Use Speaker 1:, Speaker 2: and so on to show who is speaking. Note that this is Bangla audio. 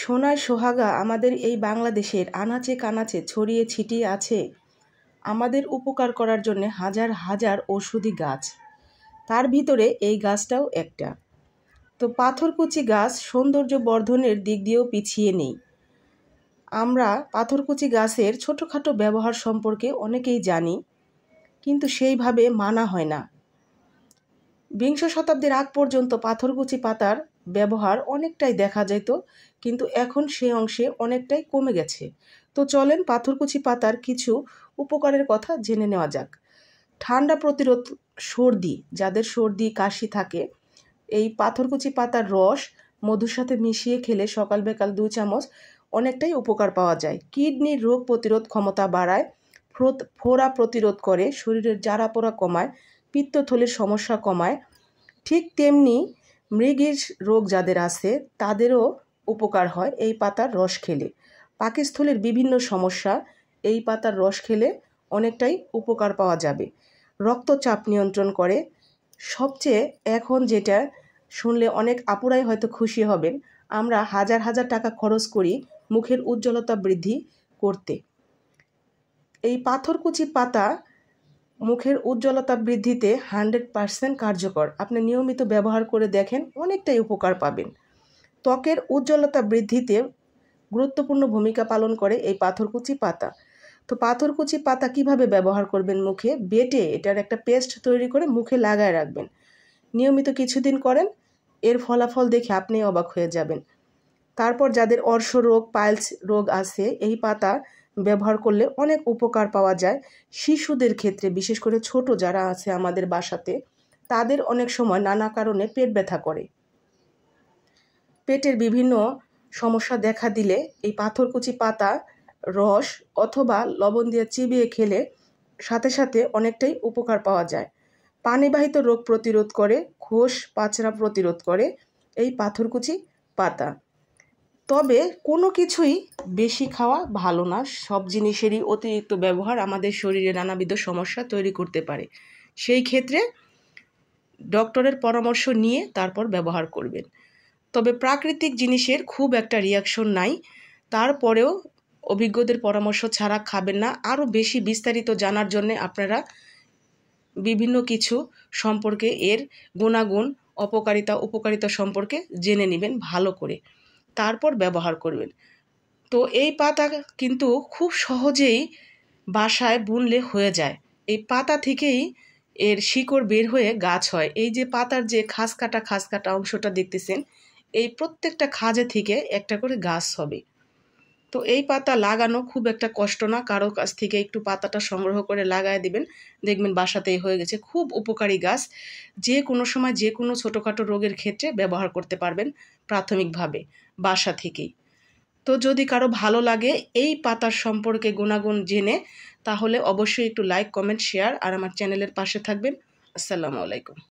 Speaker 1: সোনার সোহাগা আমাদের এই বাংলাদেশের আনাচে কানাচে ছড়িয়ে ছিটিয়ে আছে আমাদের উপকার করার জন্যে হাজার হাজার ওষুধি গাছ তার ভিতরে এই গাছটাও একটা তো পাথরকুচি গাছ সৌন্দর্য বর্ধনের দিক দিয়েও পিছিয়ে নেই আমরা পাথরকুচি গাছের ছোটোখাটো ব্যবহার সম্পর্কে অনেকেই জানি কিন্তু সেইভাবে মানা হয় না বিংশ শতাব্দীর আগ পর্যন্ত পাথরকুচি পাতার ব্যবহার অনেকটাই দেখা যেত কিন্তু এখন সেই অংশে অনেকটাই কমে গেছে তো চলেন পাথরকুচি পাতার কিছু উপকারের কথা জেনে নেওয়া যাক ঠান্ডা প্রতিরোধ সর্দি যাদের সর্দি কাশি থাকে এই পাথরকুচি পাতার রস মধুর সাথে মিশিয়ে খেলে সকাল বেকাল দু চামচ অনেকটাই উপকার পাওয়া যায় কিডনির রোগ প্রতিরোধ ক্ষমতা বাড়ায় ফোড়া প্রতিরোধ করে শরীরের পোড়া কমায় পিত্তথলির সমস্যা কমায় ঠিক তেমনি মৃগীর রোগ যাদের আছে তাদেরও উপকার হয় এই পাতার রস খেলে পাকিস্থলের বিভিন্ন সমস্যা এই পাতার রস খেলে অনেকটাই উপকার পাওয়া যাবে রক্তচাপ নিয়ন্ত্রণ করে সবচেয়ে এখন যেটা শুনলে অনেক আপুরাই হয়তো খুশি হবেন আমরা হাজার হাজার টাকা খরচ করি মুখের উজ্জ্বলতা বৃদ্ধি করতে এই পাথরকুচি পাতা মুখের উজ্জ্বলতা বৃদ্ধিতে হান্ড্রেড পারসেন্ট কার্যকর আপনি নিয়মিত ব্যবহার করে দেখেন অনেকটাই উপকার পাবেন ত্বকের উজ্জ্বলতা বৃদ্ধিতে গুরুত্বপূর্ণ ভূমিকা পালন করে এই পাথরকুচি পাতা তো পাথরকুচি পাতা কিভাবে ব্যবহার করবেন মুখে বেটে এটার একটা পেস্ট তৈরি করে মুখে লাগায় রাখবেন নিয়মিত কিছুদিন করেন এর ফলাফল দেখে আপনি অবাক হয়ে যাবেন তারপর যাদের অর্শ রোগ পাইলস রোগ আছে এই পাতা ব্যবহার করলে অনেক উপকার পাওয়া যায় শিশুদের ক্ষেত্রে বিশেষ করে ছোট যারা আছে আমাদের বাসাতে তাদের অনেক সময় নানা কারণে পেট ব্যথা করে পেটের বিভিন্ন সমস্যা দেখা দিলে এই পাথরকুচি পাতা রস অথবা লবণ দিয়ে চিবিয়ে খেলে সাথে সাথে অনেকটাই উপকার পাওয়া যায় পানিবাহিত রোগ প্রতিরোধ করে ঘোষ পাচরা প্রতিরোধ করে এই পাথরকুচি পাতা তবে কোনো কিছুই বেশি খাওয়া ভালো না সব জিনিসেরই অতিরিক্ত ব্যবহার আমাদের শরীরে নানাবিধ সমস্যা তৈরি করতে পারে সেই ক্ষেত্রে ডক্টরের পরামর্শ নিয়ে তারপর ব্যবহার করবেন তবে প্রাকৃতিক জিনিসের খুব একটা রিয়াকশন নাই তারপরেও অভিজ্ঞদের পরামর্শ ছাড়া খাবেন না আরও বেশি বিস্তারিত জানার জন্য আপনারা বিভিন্ন কিছু সম্পর্কে এর গুণাগুণ অপকারিতা উপকারিতা সম্পর্কে জেনে নেবেন ভালো করে তারপর ব্যবহার করবেন তো এই পাতা কিন্তু খুব সহজেই বাসায় বুনলে হয়ে যায় এই পাতা থেকেই এর শিকড় বের হয়ে গাছ হয় এই যে পাতার যে খাস কাটা খাস কাটা অংশটা দেখতেছেন এই প্রত্যেকটা খাজে থেকে একটা করে গাছ হবে তো এই পাতা লাগানো খুব একটা কষ্ট না কারো কাছ থেকে একটু পাতাটা সংগ্রহ করে লাগায় দিবেন দেখবেন বাসাতেই হয়ে গেছে খুব উপকারী গাছ যে কোনো সময় যে কোনো ছোটোখাটো রোগের ক্ষেত্রে ব্যবহার করতে পারবেন প্রাথমিকভাবে বাসা থেকেই তো যদি কারো ভালো লাগে এই পাতার সম্পর্কে গুণাগুণ জেনে তাহলে অবশ্যই একটু লাইক কমেন্ট শেয়ার আর আমার চ্যানেলের পাশে থাকবেন আসসালামু আলাইকুম